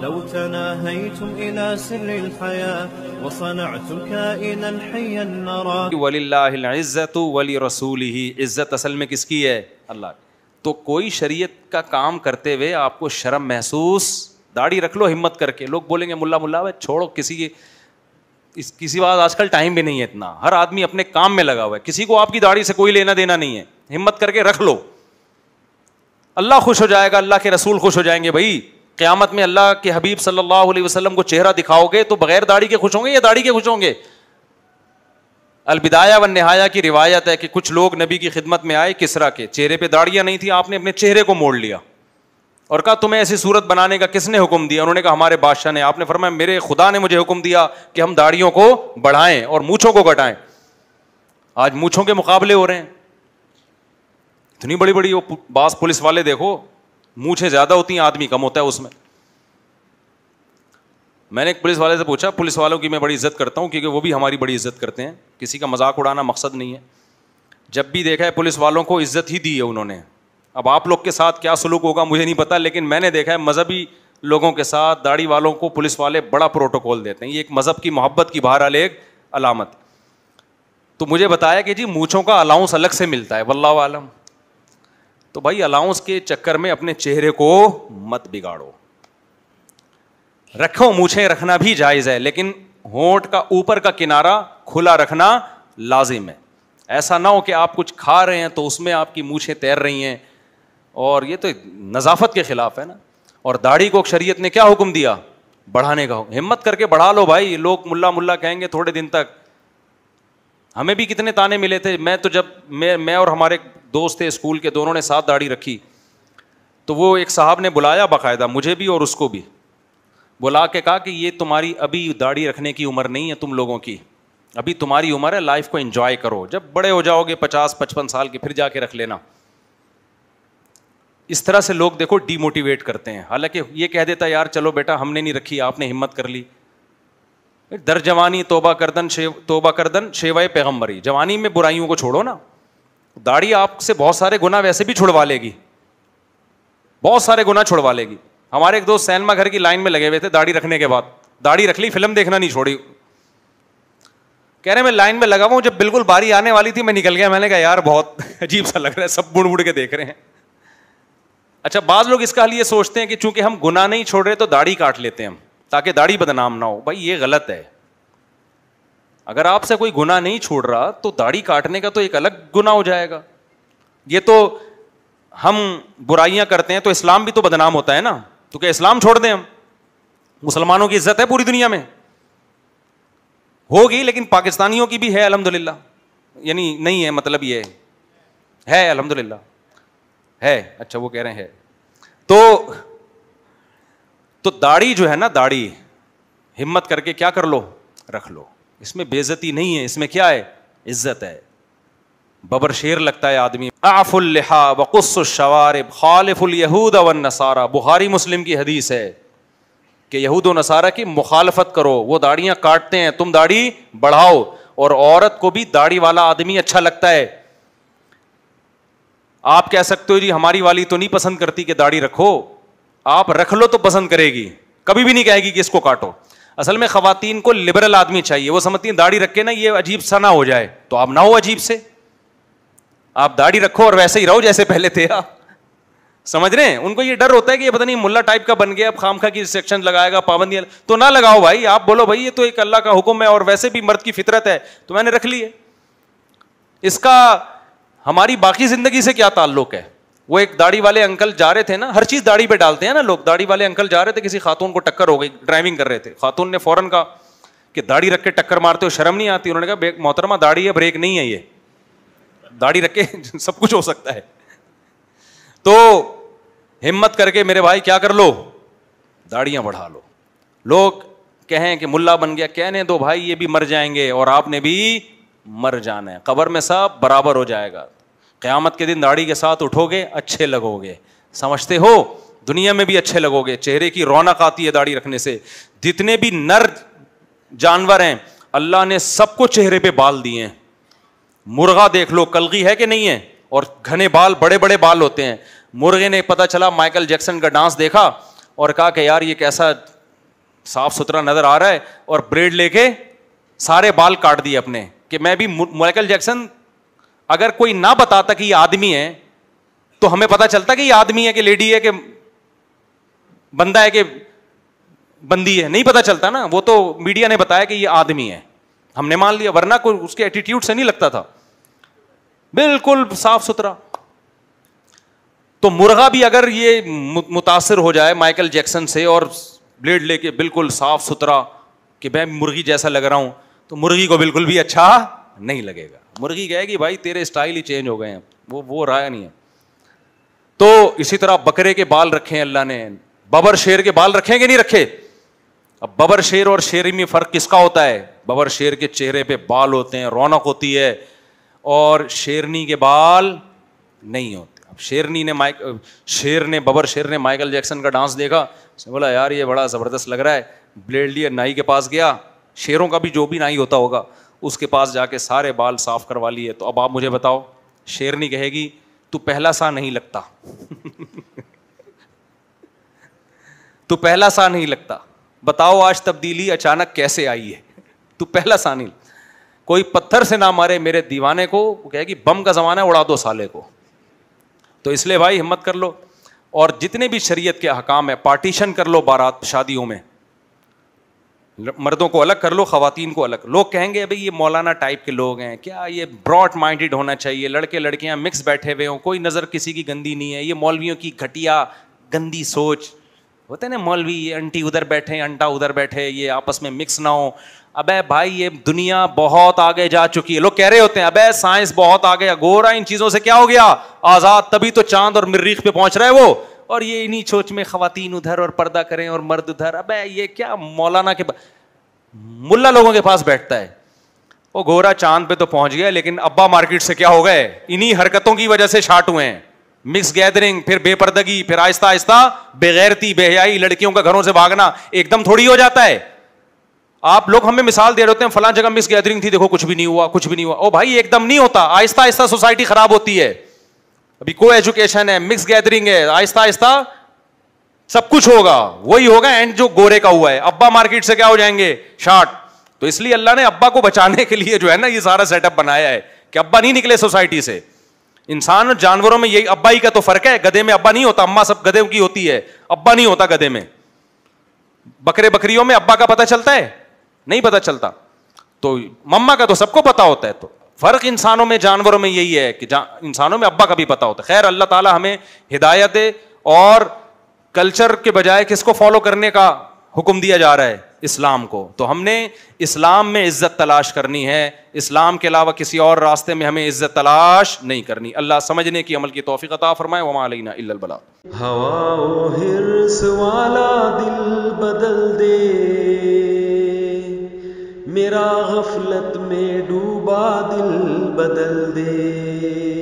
لو تناهيتم إلى سر الحياة وصنعتم كائنا حيا نرى ولله العزة ولرسوله عزت असल में किसकी है अल्लाह तो कोई शरीयत का काम करते हुए आपको शर्म महसूस दाढ़ी रख लो हिम्मत करके लोग बोलेंगे मुल्ला मुल्ला भाई छोड़ो किसी के इस किसी बात आजकल टाइम भी नहीं है इतना हर आदमी अपने काम में लगा हुआ है किसी को आपकी दाढ़ी से कोई लेना देना नहीं है हिम्मत करके रख लो अल्लाह खुश हो जाएगा अल्लाह के रसूल खुश हो जाएंगे भाई क़्यामत में अल्लाह के हबीब सल्लल्लाहु अलैहि वसल्लम को चेहरा दिखाओगे तो बगैर दाढ़ी के खुश होंगे या दाढ़ी के खुश होंगे अलबिदाया व नहाया की रिवायत है कि कुछ लोग नबी की खिदमत में आए किसरा के चेहरे पे दाढ़ियाँ नहीं थी आपने अपने चेहरे को मोड़ लिया और कहा तुम्हें ऐसी सूरत बनाने का किसने हुक्म दिया उन्होंने कहा हमारे बादशाह ने आपने फरमाया मेरे खुदा ने मुझे हुक्म दिया कि हम दाढ़ियों को बढ़ाएं और मूछों को घटाएं आज मूछों के मुकाबले हो रहे हैं इतनी बड़ी बड़ी वो बास पुलिस वाले देखो मूछें ज़्यादा होती हैं आदमी कम होता है उसमें मैंने एक पुलिस वाले से पूछा पुलिस वालों की मैं बड़ी इज्जत करता हूँ क्योंकि वो भी हमारी बड़ी इज्जत करते हैं किसी का मजाक उड़ाना मकसद नहीं है जब भी देखा है पुलिस वालों को इज्जत ही दी है उन्होंने अब आप लोग के साथ क्या सलूक होगा मुझे नहीं पता लेकिन मैंने देखा है मज़हबी लोगों के साथ दाढ़ी वालों को पुलिस वाले बड़ा प्रोटोकॉल देते हैं ये एक मज़हब की मोहब्बत की बहरहाल एक अलामत तो मुझे बताया कि जी मूछों का अलाउंस अलग से मिलता है वल्लाम तो भाई अलाउंस के चक्कर में अपने चेहरे को मत बिगाड़ो रखो मुछे रखना भी जायज है लेकिन होंठ का ऊपर का किनारा खुला रखना लाजिम है ऐसा ना हो कि आप कुछ खा रहे हैं तो उसमें आपकी मूछे तैर रही हैं और ये तो नज़ाफत के ख़िलाफ़ है ना और दाढ़ी को शरीयत ने क्या हुक्म दिया बढ़ाने का हिम्मत करके बढ़ा लो भाई लोग मुल्ला मुल्ला कहेंगे थोड़े दिन तक हमें भी कितने ताने मिले थे मैं तो जब मैं मैं और हमारे दोस्त थे स्कूल के दोनों ने साथ दाढ़ी रखी तो वो एक साहब ने बुलाया बाकायदा मुझे भी और उसको भी बुला के कहा कि ये तुम्हारी अभी दाढ़ी रखने की उम्र नहीं है तुम लोगों की अभी तुम्हारी उम्र है लाइफ को एंजॉय करो जब बड़े हो जाओगे पचास पचपन साल के फिर जाके रख लेना इस तरह से लोग देखो डीमोटिवेट करते हैं हालांकि ये कह देता यार चलो बेटा हमने नहीं रखी आपने हिम्मत कर ली दर जवानी तोबा करदन शेव तोबा करदन शेवाए पैगम्बरी जवानी में बुराइयों को छोड़ो ना दाढ़ी आपसे बहुत सारे गुना वैसे भी छुड़वा लेगी बहुत सारे गुना छुड़वा लेगी हमारे एक दोस्त सैनमा घर की लाइन में लगे हुए थे दाढ़ी रखने के बाद दाढ़ी रख ली फिल्म देखना नहीं छोड़ी कह रहे मैं लाइन में लगा हुआ जब बिल्कुल बारी आने वाली थी मैं निकल गया मैंने कहा यार बहुत अजीब सा लग रहा है सब बुढ़ बुड़ के देख रहे हैं अच्छा बाद लोग इसका हल ये सोचते हैं कि चूंकि हम गुना नहीं छोड़ रहे तो दाढ़ी काट लेते हैं हम ताकि दाढ़ी बदनाम ना हो भाई ये गलत है अगर आपसे कोई गुना नहीं छोड़ रहा तो दाढ़ी काटने का तो एक अलग गुना हो जाएगा ये तो हम बुराइयां करते हैं तो इस्लाम भी तो बदनाम होता है ना तो क्या इस्लाम छोड़ दें हम मुसलमानों की इज्जत है पूरी दुनिया में होगी लेकिन पाकिस्तानियों की भी है अलहमदुल्ला यानी नहीं है मतलब ये है अलहमदुल्ला है अच्छा वो कह रहे हैं तो तो दाढ़ी जो है ना दाढ़ी हिम्मत करके क्या कर लो रख लो इसमें बेजती नहीं है इसमें क्या है इज्जत है बबर शेर लगता है आदमी आफुल्लिहा वक़ुस्वारब खालिफुल यहूद नसारा बुहारी मुस्लिम की हदीस है कि यहूद व नसारा की मुखालफत करो वो दाढ़ियां काटते हैं तुम दाढ़ी बढ़ाओ और औरत को भी दाढ़ी वाला आदमी अच्छा लगता है आप कह सकते हो जी हमारी वाली तो नहीं पसंद करती कि दाढ़ी रखो आप रख लो तो पसंद करेगी कभी भी नहीं कहेगी कि इसको काटो असल में खातन को लिबरल आदमी चाहिए वो समझती हैं दाढ़ी रख के ना ये अजीब सा ना हो जाए तो आप ना हो अजीब से आप दाढ़ी रखो और वैसे ही रहो जैसे पहले थे आप समझ रहे हैं उनको ये डर होता है कि ये पता नहीं मुल्ला टाइप का बन गया अब खाम खा की रिस्ट्रिक्शन लगाएगा पाबंदियां तो ना लगाओ भाई आप बोलो भाई ये तो एक अल्लाह का हुक्म है और वैसे भी मर्द की फितरत है तो मैंने रख ली है इसका हमारी बाकी जिंदगी से क्या ताल्लुक है वो एक दाढ़ी वाले अंकल जा रहे थे ना हर चीज दाढ़ी पे डालते हैं ना लोग दाढ़ी वाले अंकल जा रहे थे किसी खातून को टक्कर हो गई ड्राइविंग कर रहे थे खातून ने फौरन कहा कि दाढ़ी रख के टक्कर मारते हो शर्म नहीं आती उन्होंने कहा मोहतरमा दाढ़ी है ब्रेक नहीं है ये दाढ़ी रख के सब कुछ हो सकता है तो हिम्मत करके मेरे भाई क्या कर लो दाढ़ियां बढ़ा लो लोग कहें कि मुल्ला बन गया कहने दो भाई ये भी मर जाएंगे और आपने भी मर जाना है कबर में सब बराबर हो जाएगा क़यामत के दिन दाढ़ी के साथ उठोगे अच्छे लगोगे समझते हो दुनिया में भी अच्छे लगोगे चेहरे की रौनक आती है दाढ़ी रखने से जितने भी नर जानवर हैं अल्लाह ने सबको चेहरे पे बाल दिए हैं मुर्गा देख लो कलगी है कि नहीं है और घने बाल बड़े बड़े बाल होते हैं मुर्गे ने पता चला माइकल जैक्सन का डांस देखा और कहा कि यार ये कैसा साफ सुथरा नज़र आ रहा है और ब्रेड लेके सारे बाल काट दिए अपने कि मैं भी माइकल जैक्सन अगर कोई ना बताता कि ये आदमी है तो हमें पता चलता कि ये आदमी है कि लेडी है कि बंदा है कि बंदी है नहीं पता चलता ना वो तो मीडिया ने बताया कि ये आदमी है हमने मान लिया वरना कोई उसके एटीट्यूड से नहीं लगता था बिल्कुल साफ सुथरा तो मुर्गा भी अगर ये मुतासर हो जाए माइकल जैक्सन से और ब्लेड लेके बिल्कुल साफ सुथरा कि मैं मुर्गी जैसा लग रहा हूं तो मुर्गी को बिल्कुल भी अच्छा नहीं लगेगा मुर्गी कहेगी भाई तेरे स्टाइल ही चेंज हो गए हैं वो वो राया नहीं है तो इसी तरह बकरे के बाल रखे हैं अल्लाह ने बबर शेर के बाल रखे कि नहीं रखे अब बबर शेर और शेर में फर्क किसका होता है बबर शेर के चेहरे पे बाल होते हैं रौनक होती है और शेरनी के बाल नहीं होते अब शेरनी ने माइक शेर ने बबर शेर ने माइकल जैक्सन का डांस देखा उसने बोला यार ये बड़ा ज़बरदस्त लग रहा है ब्लेड नाई के पास गया शेरों का भी जो भी नाई होता होगा उसके पास जाके सारे बाल साफ करवा लिए तो अब आप मुझे बताओ शेरनी कहेगी तू पहला सा नहीं लगता तू पहला सा नहीं लगता बताओ आज तब्दीली अचानक कैसे आई है तू पहला सा नहीं कोई पत्थर से ना मारे मेरे दीवाने को वो कहेगी बम का जमाना उड़ा दो साले को तो इसलिए भाई हिम्मत कर लो और जितने भी शरीयत के हकाम है पार्टीशन कर लो बारात शादियों में मर्दों को अलग कर लो खातन को अलग लोग कहेंगे भाई ये मौलाना टाइप के लोग हैं क्या ये ब्रॉड माइंडेड होना चाहिए लड़के लड़कियाँ मिक्स बैठे हुए हों कोई नज़र किसी की गंदी नहीं है ये मौलवियों की घटिया गंदी सोच होते ना मौलवी ये अंटी उधर बैठे अंटा उधर बैठे ये आपस में मिक्स ना हो अबे भाई ये दुनिया बहुत आगे जा चुकी है लोग कह रहे होते हैं अबे साइंस बहुत आगे अगोरा इन चीज़ों से क्या हो गया आज़ाद तभी तो चांद और मरीख पे पहुंच रहा है वो और ये इन्हीं सोच में खातन उधर और पर्दा करें और मर्द उधर अब ये क्या मौलाना के मुला लोगों के पास बैठता है वो गोरा चांद पे तो पहुंच गया लेकिन अब्बा मार्केट से क्या हो गए इन्हीं हरकतों की वजह से छाट हुए हैं मिक्स गैदरिंग फिर बेपर्दगी फिर आहिस्ता आहिस्ता बेगैरती बेहयाई लड़कियों का घरों से भागना एकदम थोड़ी हो जाता है आप लोग हमें मिसाल दे रहे होते हैं फलां जगह मिस गैदरिंग थी देखो कुछ भी नहीं हुआ कुछ भी नहीं हुआ ओ भाई एकदम नहीं होता आहिस्ता आहिस्ता सोसाइटी खराब होती है अभी को एजुकेशन है मिक्स गैदरिंग है आहिस्ता आहिस्ता सब कुछ होगा वही होगा एंड जो गोरे का हुआ है अब्बा मार्केट से क्या हो जाएंगे शार्ट तो इसलिए अल्लाह ने अब्बा को बचाने के लिए जो है ना ये सारा सेटअप बनाया है कि अब्बा नहीं निकले सोसाइटी से इंसान और जानवरों में यही अब्बा ही का तो फर्क है गधे में अब्बा नहीं होता अम्मा सब गधे की होती है अब्बा नहीं होता गधे में बकरे बकरियों में अब्बा का पता चलता है नहीं पता चलता तो मम्मा का तो सबको पता होता है तो फर्क इंसानों में जानवरों में यही है कि इंसानों में अब्बा का भी पता होता है खैर अल्लाह ताला हमें हिदायत और कल्चर के बजाय किसको फॉलो करने का हुक्म दिया जा रहा है इस्लाम को तो हमने इस्लाम में इज्जत तलाश करनी है इस्लाम के अलावा किसी और रास्ते में हमें इज्जत तलाश नहीं करनी अल्लाह समझने की अमल की तोफ़ी अता फरमाए वमालना इल्लबला हवा हिरस वाला दिल बदल दे मेरा गफलत में डूबा दिल बदल दे